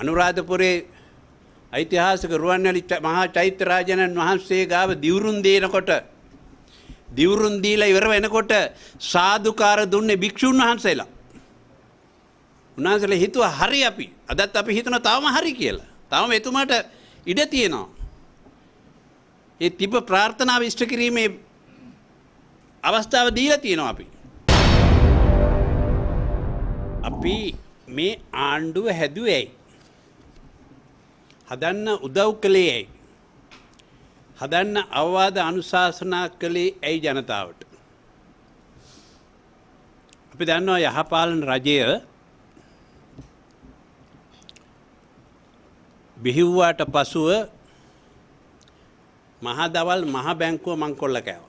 අනුරාධපුරේ ඓතිහාසික රුවන්වැලි මහා චෛත්‍ය රාජානන් වහන්සේ ගාව දිවුරුන් දේනකොට දිවුරුන් දීලා ඉවර වෙනකොට සාදුකාර දුන්නේ භික්ෂුන් වහන්සේලා. උන්වහන්සේලා හිතුවා හරි අපි. අදත් අපි හිතනවා තාම හරි කියලා. තාම එතුමාට ඉඩ තියෙනවා. ඒ තිබ ප්‍රාර්ථනාව ඉෂ්ට කිරීමේ අවස්ථාව දීලා තියෙනවා අපි. අපි මේ ආණ්ඩුව හැදුවේ ඇයි? හදන්න උදව් කළේ ඇයි. හදන්න අවවාද අනුශාසනා කළේ ඇයි ජනතාවට. අපි දන්නවා යහපාලන රජය බිහිව්වාට පසුව මහදවල් මහ බැංකුව මංකොල්ල කෑව.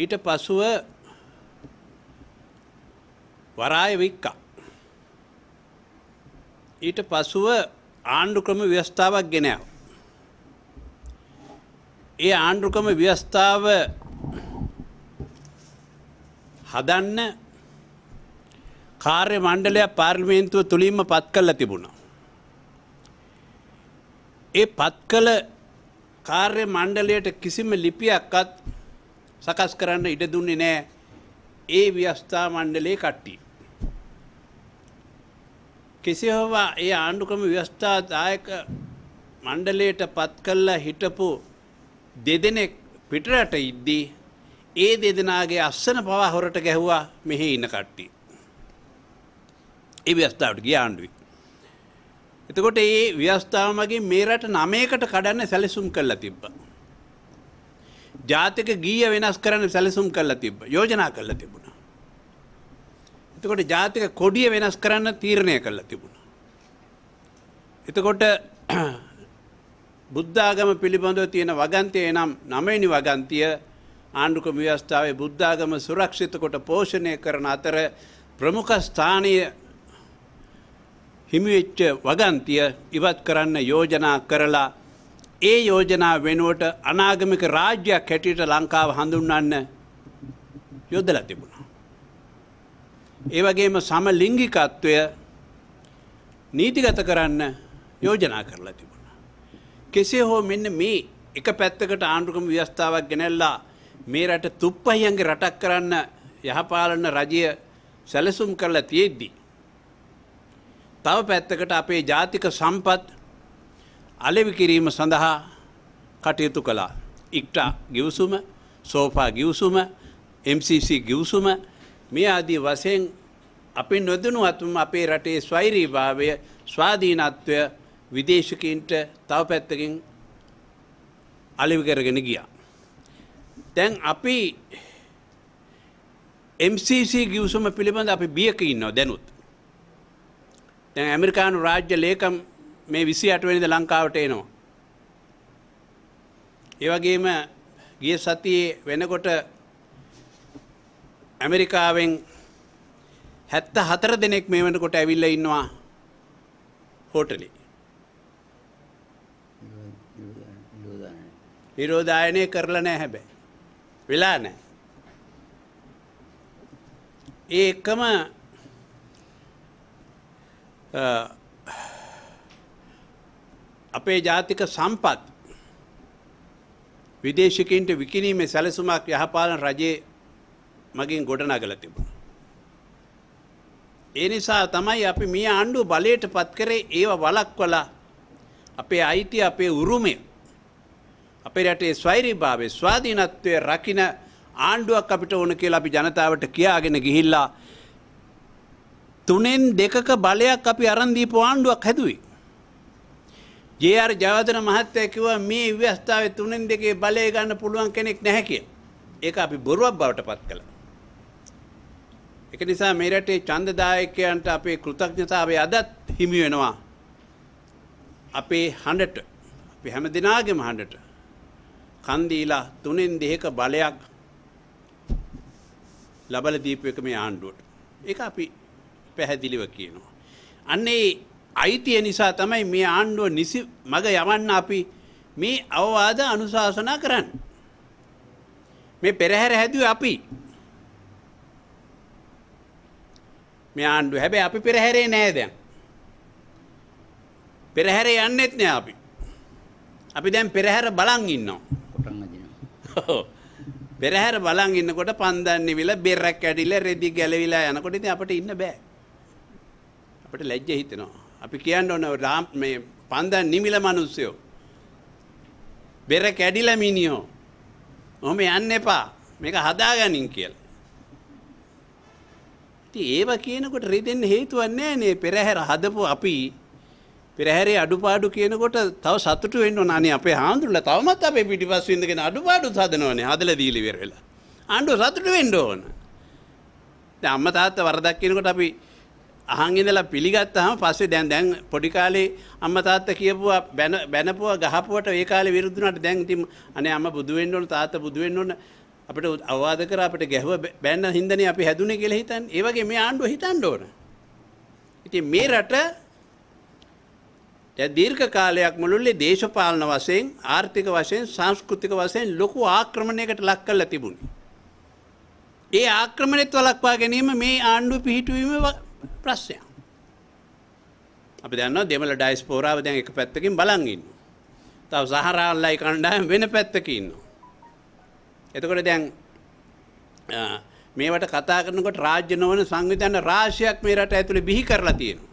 ඊට පසුව වරාය වික්කා ඊට පසුව ආණ්ඩුක්‍රම ව්‍යවස්ථාවක් ගෙනාව. ඒ ආණ්ඩුක්‍රම ව්‍යවස්ථාව හදන්න කාර්ය මණ්ඩලයක් පාර්ලිමේන්තුව තුළින්ම පත් කළ තිබුණා. ඒ පත් කළ කාර්ය මණ්ඩලයට කිසිම ලිපියක්වත් සකස් කරන්න ඉඩ දුන්නේ නෑ ඒ ව්‍යවස්ථා මණ්ඩලේ කට්ටි. කෙසේ හෝවා ඒ ආණ්ඩුක්‍රම ව්‍යවස්ථා දායක මණ්ඩලයට පත් කළා හිටපු දෙදෙනෙක් පිටරට ඉද්දී ඒ දෙදෙනාගේ අස්සන පවා හොරට ගැහුවා මෙහි ඉන්න කට්ටිය. ඒ ව්‍යවස්ථාවට ගිය ආණ්ඩුවේ. එතකොට ඒ ව්‍යවස්ථාව මගින් මේ රට නමයකට කඩන්න සැලසුම් කළා තිබ්බා. ජාතික ගීය වෙනස් කරන්න සැලසුම් කළා තිබ්බා. යෝජනා කළා තිබ්බා. එතකොට ජාතික කොඩිය වෙනස් කරන්න තීරණය කළා තිබුණා. එතකොට බුද්ධාගම පිළිබඳව තියෙන වගන්තිය එනම් නමවෙනි වගන්තිය ආණ්ඩුක ව්‍යවස්ථාවේ බුද්ධාගම සුරක්ෂිත කොට පෝෂණය කරන අතර ප්‍රමුඛ ස්ථානීය හිමිවෙච්ච වගන්තිය ඉවත් කරන්න යෝජනා කරලා ඒ යෝජනා වෙනුවට අනාගමික රාජ්‍යයක් හැටියට ලංකාව හඳුන්වන්න යොදලා තිබුණා. ඒ වගේම සමලිංගිකත්වය නීතිගත කරන්න යෝජනා කරලා තිබුණා. කෙසේ හෝ මෙන්න මේ එක පැත්තකට ආණ්ඩුක්‍රම ව්‍යවස්ථාවක් ගෙනල්ලා මේ රට තුප්පහියන්ගේ රටක් කරන්න යහපාලන රජය සැලසුම් කරලා තියෙද්දී. තව පැත්තකට අපේ ජාතික සම්පත් අලෙවි කිරීම සඳහා කටයුතු කළා. ඉක්ටා ගිවසුම සෝපා ගිවසුම MCC ගිවසුම මේ ආදී වශයෙන් අපි නොදනුවත්ම අපේ රටේ ස්වෛරීභාවය ස්වාධීනත්වය විදේශකීන්ට තව පැත්තකින් අලිවි කරගෙන ගියා. දැන් අපි MCC ගිවසුම පිළිබඳ අපි බියක ඉන්නවා දැනුත්. දැන් ඇමරිකානු රාජ්‍ය ලේකම් මේ විසි අටවැනිද ලංකාවට එනවා. ඒවගේම ගිය සතියේ වෙනකොට ඇමෙරිකාවෙන් හැත්ත හතර දෙනෙක් මේ වනකොට ඇවිල්ල ඉන්නවා හෝටලි විරෝධායනය කරලා නෑ හැබැ වෙලා නෑ ඒකම අපේ ජාතික සම්පත් විදේශිකින්ට විකිනීමේ සැලසුමක් යහපාලන රජයේ මගින් ගොඩනගල තිබුණ. ඒ නිසා තමයි අපි මිය ආණ්ඩුව බලයට පත් කරේ ඒව වලක්වල අපේ අයිති අපේ උරුමය අපේ රටේ ස්වෛරීභාවය ස්වාධීනත්වය රකින ආණ්ඩුවක් අපිට ඕන කියලා අපි ජනතාවට කියාගෙන ගිහිල්ලා තුනෙන් දෙකක බලයක් අපි අරන්දීප ආණ්ඩුවක් හැදුවේ. ජේආර් ජයවර්ධන මහත්තයා කිව්වා මේ ව්‍යවස්ථාවේ තුනෙන් දෙකේ බලය ගන්න පුළුවන් කෙනෙක් නැහැ කියලා. ඒක අපි බොරුවක් බවට පත් කළා. එක නිසා මේ රටේ ඡන්දදායකයන්ට අපේ කෘතඥතාවය අදත් හිමි වෙනවා. අපේ හඬට අපි හැම දිනාගේම හඬට කන් දීලා තුනෙන් දෙක බලයක් ලබල දීපු එක මේ ආණ්ඩුවට. ඒක අපි පැහැදිලිව කියනවා. අන්නේ අයිතිය නිසා තමයි මේ ආණ්ඩුව නිසි මග යවන්න අපි මේ අවවාද අනුශාසනා කරන්න. මේ පෙරහැර හැදුවේ අපි. මේ ආණ්ඩුව. හැබැයි අපි පෙරහැරේ නෑ දැන්. පෙරහැරේ යන්නෙත් නෑ අපි. අපි දැන් පෙරහැර බලන් ඉන්නවා. කොටන් අදිනවා. පෙරහැර බලන් ඉන්නකොට පන්දන් නිවිලා බෙරක් කැඩිලා රෙදි ගැලවිලා යනකොට ඉතින් අපිට ඉන්න බෑ. අපිට ලැජ්ජ හිතෙනවා. අපි කියන්න ඕන මේ පන්දන් නිමිල මිනිස්සයෝ. බෙර කැඩිලා මිනියෝ. ඔහොම යන්න එපා. මේක හදාගනින් කියලා. ඉතින් ඒව කියනකොට රිදෙන්න හේතුවක් නැහැ නේ පෙරහැර හදපු අපි පෙරහැරේ අඩුපාඩු කියනකොට තව සතුටු වෙන්න ඕන අනේ අපේ හාමුදුරුවෝ තවමත් අපේ පිටිපස්ස ඉඳගෙන අඩුපාඩු හදනවනේ හදලා දීලි ඉවර වෙලා ආණ්ඩුව සතුටු වෙන්න ඕන දැන් අම්මා තාත්තා වරදක් කියනකොට අපි අහන් ඉඳලා පිළිගත්තාම පස්සේ දැන් දැන් පොඩි කාලේ අම්මා තාත්තා කියපුවා බැන බැනපුවා ගහපුවට ඒ කාලේ විරුද්ධ වුණාට දැන් ඉතින් අනේ අම්මා බුදු වෙන්න ඕන තාත්තා බුදු වෙන්න ඕන අපිට අවවාද කර අපිට ගැහුව බැන්න හින්දනේ අපි හැදුනේ කියලා හිතන්නේ. ඒ වගේ මේ ආණ්ඩුව හිතන්න ඕන. ඉතින් මේ රට දැන් දීර්ඝ කාලයක් මුළුල්ලේ දේශපාලන වශයෙන්, ආර්ථික වශයෙන්, සංස්කෘතික වශයෙන් ලොකු ආක්‍රමණයකට ලක් කරලා තිබුණේ. ඒ ආක්‍රමණයත් වළක්වා ගැනීම මේ ආණ්ඩුව පිහිටුවීම ප්‍රශ්නයක්. අපි දන්නවා දෙමළ ඩයස්පෝරාව දැන් එක පැත්තකින් බලන් ඉන්නවා. තව සහරාල්ලයි කණ්ඩායම වෙන පැත්තකින් ඉන්නවා. එතකොට දැන් මේවට කතා කරනකොට රාජ්‍ය නොවන සංවිධාන රාශියක් මේ රට ඇතුලේ බිහි කරලා තියෙනවා.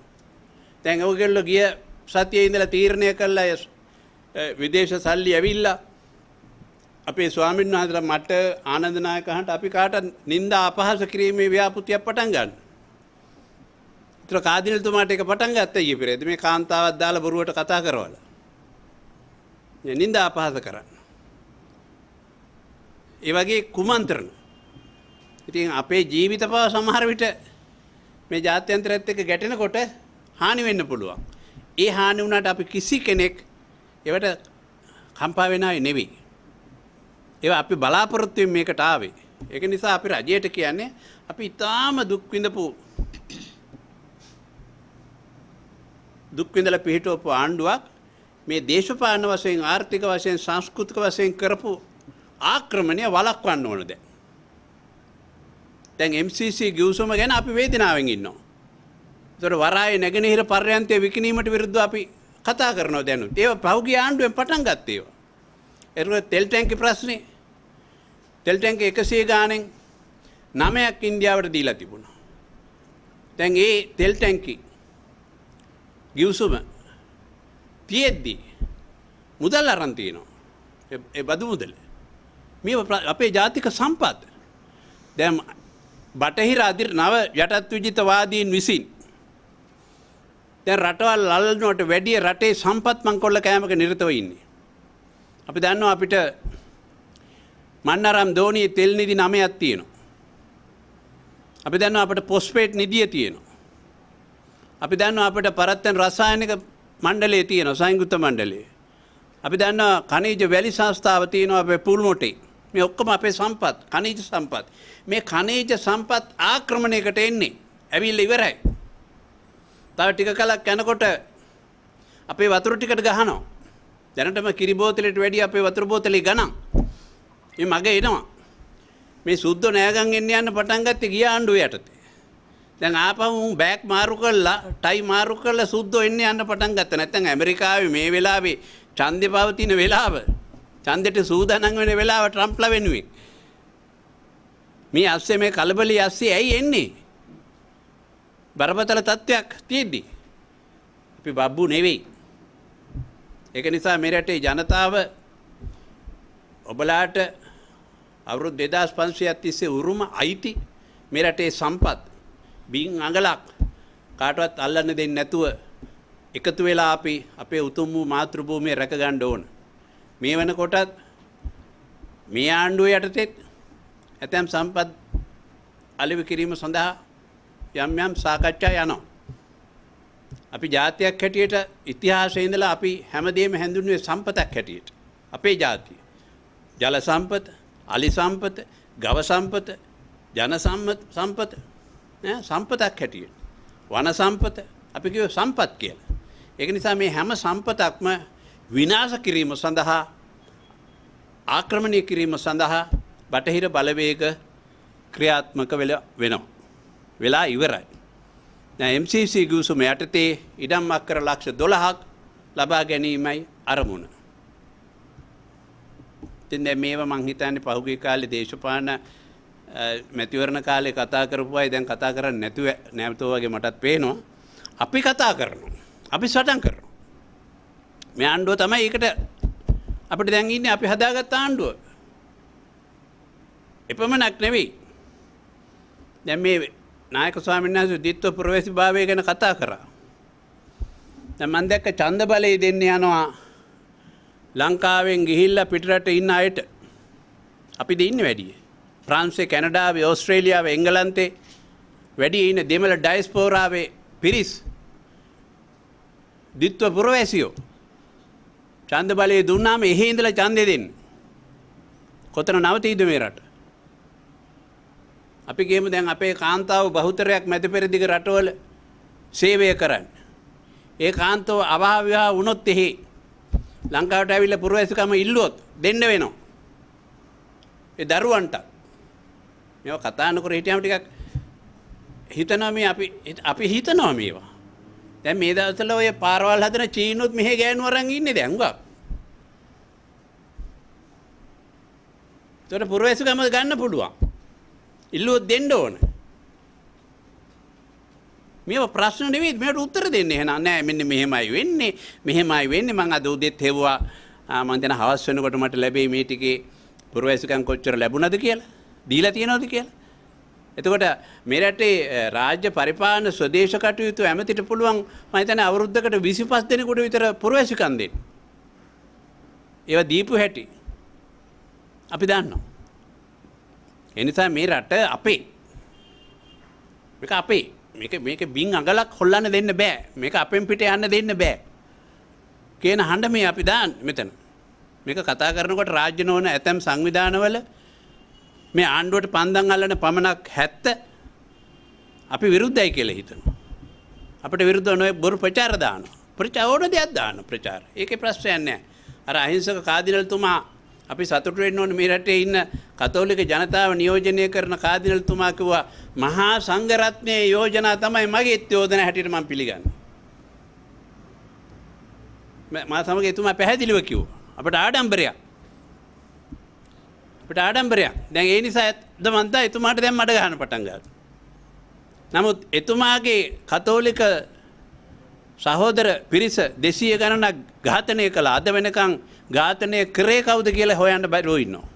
දැන් ඔයගොල්ලෝ ගිය සතියේ ඉඳලා තීරණය කළා විදේශ සල්ලි ඇවිල්ලා අපේ ස්වාමීන් වහන්සේලා මට ආනන්ද නායකහන්ට අපි කාට නිନ୍ଦා අපහාස කිරීමේ ව්‍යාපෘතියක් පටන් ගන්න. ඒතර කාදිනතුමාට ඒක පටන් ගත්තා ඊයේ පෙරේද මේ කාන්තාවක් දාලා බොරුවට කතා කරවලා. නිନ୍ଦා අපහාස කරන්නේ ඒ වගේ කුමන්ත්‍රණ. ඉතින් අපේ ජීවිත පවා සමහර විට මේ ජාත්‍යන්තරයත් එක්ක ගැටෙනකොට හානි වෙන්න පුළුවන්. ඒ හානි වුණාට අපි කිසි කෙනෙක් ඒවට කම්පා වෙන අය නෙවෙයි. ඒවා අපි බලාපොරොත්තු වෙමින් මේකට ආවේ. ඒක නිසා අපි රජයට කියන්නේ අපි ඊටාම දුක් විඳපු දුක් විඳලා පිහිටවපු ආණ්ඩුවක් මේ දේශපාලන වශයෙන් ආර්ථික වශයෙන් සංස්කෘතික වශයෙන් කරපු ආක්‍රමණය වලක්වන්න ඕනද. තැන් MCC ගියවසුම ගැන අපි වේදනාවෙන් ඉන්නවා. තොට වරාය නැගෙනහිර පර්යන්තය විකිනීමට විරුද්ධ අපි කතා කරනවා දැනු ඒව පහුගේ ආණ්ඩුවෙන් පටන් ගත්තේවා. එරුව තෙල්ටැන්කි ප්‍රශ්නය තෙල්ටැන්ක එකසේ ගානෙන් නමයක් ඉන්දියාවට දීලා තිබුණා. තැන් ඒ තෙල්ටැන්කි ගිවසුම තියෙද්දී මුදල් අරන්තියනවා. බදු මුදලේ මේ අපේ ජාතික සම්පත්. දැම් බටහිර අදිර නව යටත් විජිතවාදීන් විසින්. දැන් රටවල් අල්ලනට වැඩිය රටේ සම්පත් මං කොල්ල කෑමක නිරතව ඉන්නේ. අපි දන්නවා අපිට මන්නරම් දෝනයේ තෙල් නිදි නමයක් තියෙනවා. අපි දන්නවා අපට පොස්පේට් නිදිය තියෙනවා. අපි දන්නවා අපට පරත්තෙන් රසායනික මණ්ඩලයේ තියෙනවා සංයුක්ත මණ්ඩලයේ. අපි දන්නවා කනීජ වැලි සංස්ථාව තියෙනවා අපේ පුල්මොටේ. මේ ඔක්කොම අපේ සම්පත් කනීජ සම්පත් මේ කනීජ සම්පත් ආක්‍රමණයකට එන්නේ ඇවිල්ල ඉවරයි තව ටික කලක් යනකොට අපේ වතුර ටිකට ගහනවා දැනටම කිරි බෝතලෙට වැඩිය අපේ වතුර බෝතලේ ගණන් මේ මගේ එනවා මේ සුද්ධ නෑගන් එන්න යන්න පටන් ගත්තේ ගිය ආණ්ඩුවේ යටතේ දැන් ආපහු උන් බෑග් මාරු කරලා ටයි මාරු කරලා සුද්ධ එන්න යන්න පටන් ගත්තා නැත්නම් ඇමරිකාවේ මේ වෙලාවේ ඡන්දේ පවතින වෙලාව ඡන්දෙට සූදානම් වෙන වෙලාව ට්‍රම්ප්ලා වෙනුවෙන්. මේ අස්සේ මේ කලබලි අස්සේ ඇයි එන්නේ? බරපතල තත්වයක් තියෙද්දි. අපි බබ්බු නෙවෙයි. ඒක නිසා මේ රටේ ජනතාව ඔබලාට අවුරුදු 2500ක් තිස්සේ උරුම අයිති මේ රටේ සම්පත් බින් අඟලක් කාටවත් අල්ලන්න දෙන්නේ නැතුව එකතු වෙලා අපි අපේ උතුම් වූ මාතෘභූමිය රැක ගන්න ඕන. මේ වෙනකොටත් මේ ආණ්ඩුව යටතෙත් ඇතැම් සම්පත් අලිවි කිරීම සඳහා යම් යම් සාකච්ඡා යනවා. අපි ජාතියක් හැටියට ඉතිහාසයේ ඉඳලා අපි හැමදේම හැඳුන්වුවේ සම්පතක් හැටියට. අපේ ජාතිය. ජල සම්පත, අලි සම්පත, ගව සම්පත, ජන සම්පත සම්පතක් හැටියට. වන සම්පත අපි කිව්ව සම්පත් කියලා. ඒක නිසා මේ හැම සම්පතක්ම විනාශ කිරීම සඳහා ආක්‍රමණය කිරීම සඳහා බටහිර බලවේග ක්‍රියාත්මක වෙල වෙනවා. වෙලා ඉවරයි. MCC ගිවිසුම යටතේ ඉඩම් අක්කර ලක්ෂ දොළහක් ලබා ගැනීමයි අරමුණ. ඉතින් දැන් මේව මං හිතන්නේ පහුගිය කාලේ දේශපාලන මැතිවරණ කාලේ කතා කරපුවායි දැන් කතා කරන්නේ නැතුව නැවතෝ වගේ මටත් පේනවා. අපි කතා කරනවා. අපි සටන් කරනවා. මේ ආණ්ඩුව තමයි ඒකට අපිට දැන් ඉන්නේ අපි හදාගත්ත ආණ්ඩුව. එපමණක් නෙවෙයි. දැන් මේ නායක ස්වාමීන් වහන්සේ ditthව ප්‍රවේශභාවය ගැන කතා කරා. දැන් මම දැක්ක ඡන්ද බලය දෙන්න යනවා ලංකාවෙන් ගිහිල්ලා පිටරට ඉන්න අයට. අපිද ඉන්නේ වැඩි. ප්‍රාන්සේ කැනඩාවේ ඕස්ට්‍රේලියාවේ එංගලන්තේ වැඩි ඉන්න දෙමළ ඩයස්පෝරාවේ පිරිස් ditthව ප්‍රවේශියෝ චන්ද බලය දුන්නාම එහෙ ඉඳලා ඡන්දෙ දෙන්න. කොතන නවතීද මේ රට? අපි ගේමු දැන් අපේ කාන්තාව බහුතරයක් මැද පෙරදිග රටවල සේවය කරන්න. ඒ කාන්තව අවාහ විවාහ වුණොත් එහි ලංකාවට ඇවිල්ලා පුරවැසිකම ඉල්ලුවොත් දෙන්න වෙනවා. ඒ දරුවන්ට මේවා කතා නොකර හිටියම ටිකක් හිතනවා මේ අපි අපි හිතනවා මේවා. දැන් මේ දවස්වල ඔය පාරවල් හදන චීනුත් මෙහෙ ගෑනු අරන් ඉන්නේ දැන් උගක්. ඒතර පුරවැසිකම ගන්න පුළුවන්. ඉල්ලුවොත් දෙන්න ඕන. මේව ප්‍රශ්න නෙවෙයි මේකට උත්තර දෙන්න එහෙනම් නෑ මෙන්න මෙහෙමයි වෙන්නේ මෙහෙමයි වෙන්නේ මං අද උදේත් හෙව්වා මං දැන් හවස් වෙනකොට මට ලැබෙයි මේ ටිකේ පුරවැසිකම් කොච්චර ලැබුණද කියලා දීලා තියනවද කියලා එතකොට මේ රටේ රාජ්‍ය පරිපාලන ස්වදේශ කටයුතු ඇමතිට පුළුවන් මම හිතන්නේ අවුරුද්දකට 25 දෙනෙකුට විතර පුරවැසිකම් දෙන්න. ඒවා දීපු හැටි අපි දන්නවා. ඒ නිසා මේ රට අපේ. මේක අපේ. මේක මේක බින් අඟලක් හොල්ලන්න දෙන්න බෑ. මේක අපෙන් පිට යන්න දෙන්න බෑ. කියන හඬ මේ අපි දාන්න මෙතන. මේක කතා කරනකොට රාජ්‍ය නොවන ඇතම් සංවිධානවල මේ ආණ්ඩුවට පන්දන් අල්ලන පමණක් හැත්ත අපි විරුද්ධයි කියල හිතන. අපට විරුද්ධ නොය බොරු ප්‍රචාරදාන ප්‍රචා ඕන දෙයක් දාන ප්‍රචාර ඒක ප්‍රශ්නයන්නේ අර අහිංසක කාදිනල්තුමා අපි සතුටුවෙන් ඕන මේ රටේ ඉන්න කතෝලික ජනතාව නියෝජනය කරන කාදිනල්තුමා කිව්වා මහා සංඝරත්නයේ යෝජනා තමයි මගේ යෝජන හැටියට මම පිළිගන්නේ. මා සමග එතුමා පැහැදිලිව කිව්වා අපට ආඩම්බරයක්. අපට ආඩම්බරයක් දැන් ඒ නිසා ඇත්ද මන්තා එතුමාට දැන් මඩ ගහන පටන් ගත්තා. නමුත් එතුමාගේ කතෝලික සහෝදර පිරිස දෙසිය ගණනක් ඝාතනය කළ අද වෙනකං ඝාතනය කරේ කවුද කියලා හොයන්න බැරුව ඉන්නවා.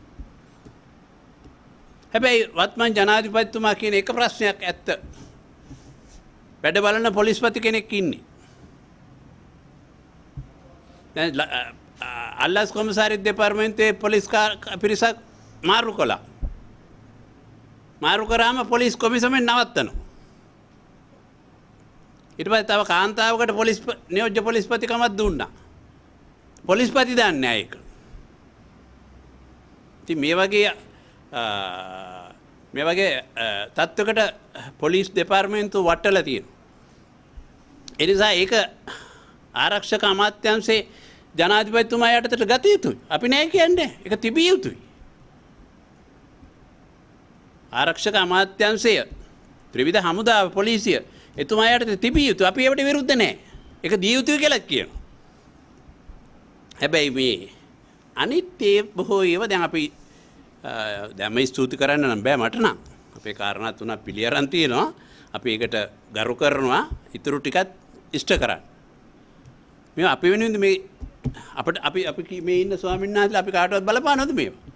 හැබැයි වත්මන් ජනාධිපතිතුමා කියන එක ප්‍රශ්නයක් ඇත්ත. වැඩ බලන පොලිස්පති කෙනෙක් ඉන්නේ. දැන් අල්ලස් කොමසාරි දෙපාර්තමේන්තුවේ පොලිස් පිරිසක් මාරු කොලා මාරු කරාම පොලිස් කොමිසමෙන් නවත්තනවා. ඉටපස් තව කාන්තාවකට පොලිස් නියෝජ්‍ය පොලිස්පතිකමත් දුන්නා. පොලිස්පති දන්න ඒක. ති මේ වගේ මේ වගේ තත්ත්වකට පොලිස් දෙපාර්මේන්තු වට්ටල තියෙන. එනිසා ඒක ආරක්ෂක අමාත්‍යන්සේ ජනාධිපත්තුමා යටතට ගත යුතුයි අපි නෑ කියන්නේ එක තිබිය යුතුයි. ආරක්ෂක අමාත්‍යංශය ත්‍රිවිධ හමුදාව පොලිසිය එතුමා යට තිබිය යුතු අපි ඒවට විරුද්ධ නෑ ඒක දිය යුතුයි කියලා කියනවා හැබැයි මේ අනිත් ඒ බොහෝ ඒවා දැන් අපි දැම ස්තුති කරන්න නම් බෑ මට නම් අපේ කාරණා තුනක් පිළියරන් තියෙනවා අපි ඒකට ගරු කරනවා ඉතුරු ටිකත් ඉෂ්ට කරන්න මේ අපි වෙනුවෙන් මේ අපිට අපි අපි මේ ඉන්න ස්වාමීන් වහන්සේලා අපි කාටවත් බලපානවද මේවා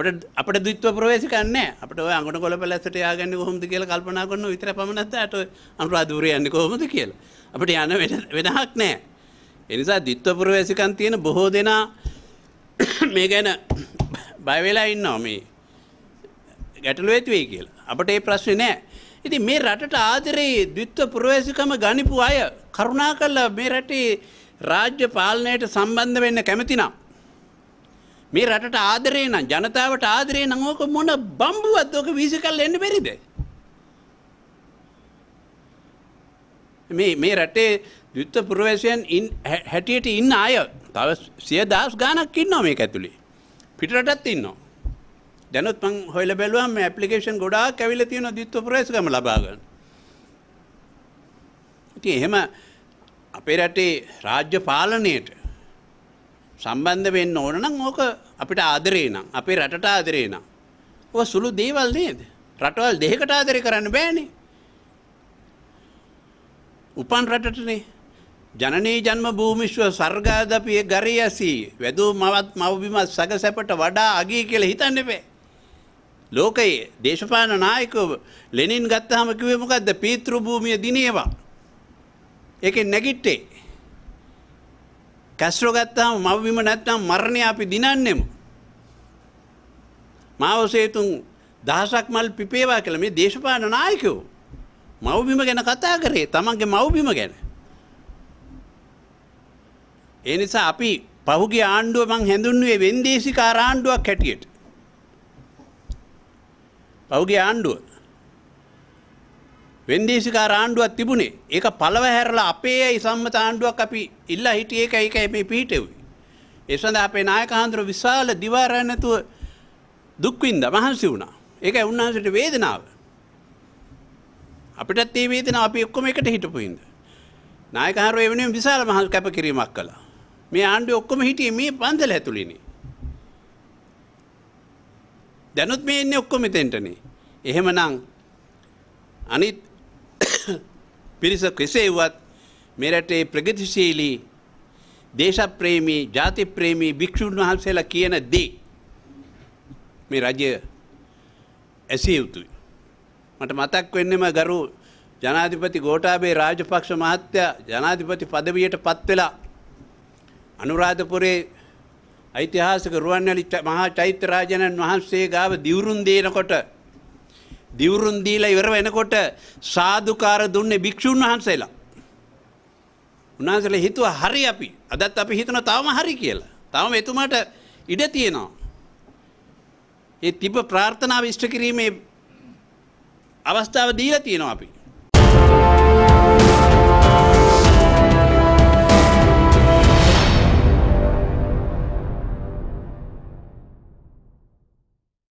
අපට අපට දත්ව ප්‍රවේශකන්න අපට අගට කොල පැලැසට යාගන්න කොහොමද කියල කල්පනා කරන විතර පමණත් ඇට අනුරාධූරයන්න කොහොමද කියල. අපට යන වෙනහක් නෑ. එනිසා දිත්ව ප්‍රවේශකන් තියෙන බොහෝ දෙනා මේ ගැන බයවෙලා ඉන්න ඕමේ ගැටලු ඇතිවේ කියලා. අපට ඒ ප්‍රශ්න නෑ. ඉති මේ රටට ආදරයේ දිත්ව පුරවේශකම ගනිපු අය කරුණා කල්ල මේ රටේ රාජ්‍ය පාලනයට සම්බන්ධ වෙන්න කැමතිනම්. මේ රටට ආදරේ නම් ජනතාවට ආදරේ නම් ඕක මොන බම්බුවත් ඕක විසිකල් එන්න බැරිද? මේ මේ රටේ යුද්ධ පුරවැසියන් හැටියට ඉන්න අය තව සිය දහස් ගානක් ඉන්නවා මේක ඇතුළේ. පිටරටත් ඉන්නවා. දැනුත් මං හොයලා බැලුවා මේ ඇප්ලිකේෂන් ගොඩාක් ඇවිල්ලා තියෙනවා ද්විත්ව පුරවැසිකම ලබා ගන්න. ඉතින් එහෙම අපේ රටේ රාජ්‍ය පාලනයේට සම්බන්ධ වෙන්න ඕන නම් ඕක අපිට ආදරේ නම් අපේ රටට ආදරේ නම්. ඔය සුළු දේවල් නේද? රටවල් දෙකකට ආදරේ කරන්න බෑනේ. උපන් රටටනේ ජනනී ජන්ම භූමිශ්ව සර්ගාදපිය ගරේ ඇසී වැදූ මවත් මවබිමත් සැකසැපට වඩා අගී කියලා හිතන්න එපේ. ලෝකයේ දේශපාලන නායකව ලෙනින් ගත්තාම කිව්වේ මොකද්ද? පීතෘ භූමිය දිනේවා. ඒකෙන් නැගිට්ටේ. කැස්ට්‍රෝ ගත්තාම මව්බිම නැත්නම් මරණය අපි දිනන්නෙමු. මාවසේතුන් දහසක් මල් පිපේවා කියලා මේ දේශපාලන නායකයෝ මව්බිම ගැන කතා කරේ තමන්ගේ මව්බිම ගැන. ඒ නිසා අපි පහුගේ ආණ්ඩුව මං හැඳුන්වුවේ වෙන්දේසිකා ආණ්ඩුවක් හැටියට. පහුගේ ආණ්ඩුව වෙන්දේසිකාර ආණ්ඩුවක් තිබුණේ ඒක පළව හැරලා අපේ ඇයි සම්මත ආණ්ඩුවක් අපි ඉල්ලා හිටියේ ඒක ඒකයි මේ පිහිටෙව්වේ. ඒ සඳහා අපේ නායක හඳුර විශාල දිවාරය නැතුව දුක් විඳ මහන්සි වුණා. ඒකයි උන්වහන්සේට වේදනාව. අපිටත් මේ වේදනාව අපි ඔක්කොම එකට හිටපු හින්දා. නායක හඳුර ඒ වෙනුවෙන් විශාල මහන්සි කැපකිරීමක් කළා. මේ ආණ්ඩුවේ ඔක්කොම හිටියේ මේ පන්සල ඇතුළේනේ. දැනුත් මේ එන්නේ ඔක්කොම එතෙන්ටනේ. එහෙමනම් අනිත් පිරිස කෙසේ වුවත් මෙරටේ ප්‍රගතිශීලී දේශප්‍රේමී ජාතිප්‍රේමී භික්ෂුන් වහන්සේලා කියන දේ මේ රජය ඇසිය යුතුයි. මට මතක් වෙන්නෙම ගරු ජනාධිපති ගෝඨාභය රාජපක්ෂ මහත්තයා ජනාධිපති পদවියට පත් වෙලා අනුරාධපුරේ ඓතිහාසික රුවන්වැලි මහා චෛත්‍ය රාජනන් වහන්සේ ගාව දිවුරුම් දේනකොට දිවුරුන් දීලා ඉවර වෙනකොට සාදුකාර දුන්නේ භික්ෂූන් වහන්සේලා. උන්වහන්සේලා හිතුවා හරි අපි. අදත් අපි හිතන තවම හරි කියලා. තවම එතුමාට ඉඩ තියෙනවා. ඒ තිබ ප්‍රාර්ථනාව ඉෂ්ට කිරීමේ අවස්ථාව දීලා තියෙනවා අපි.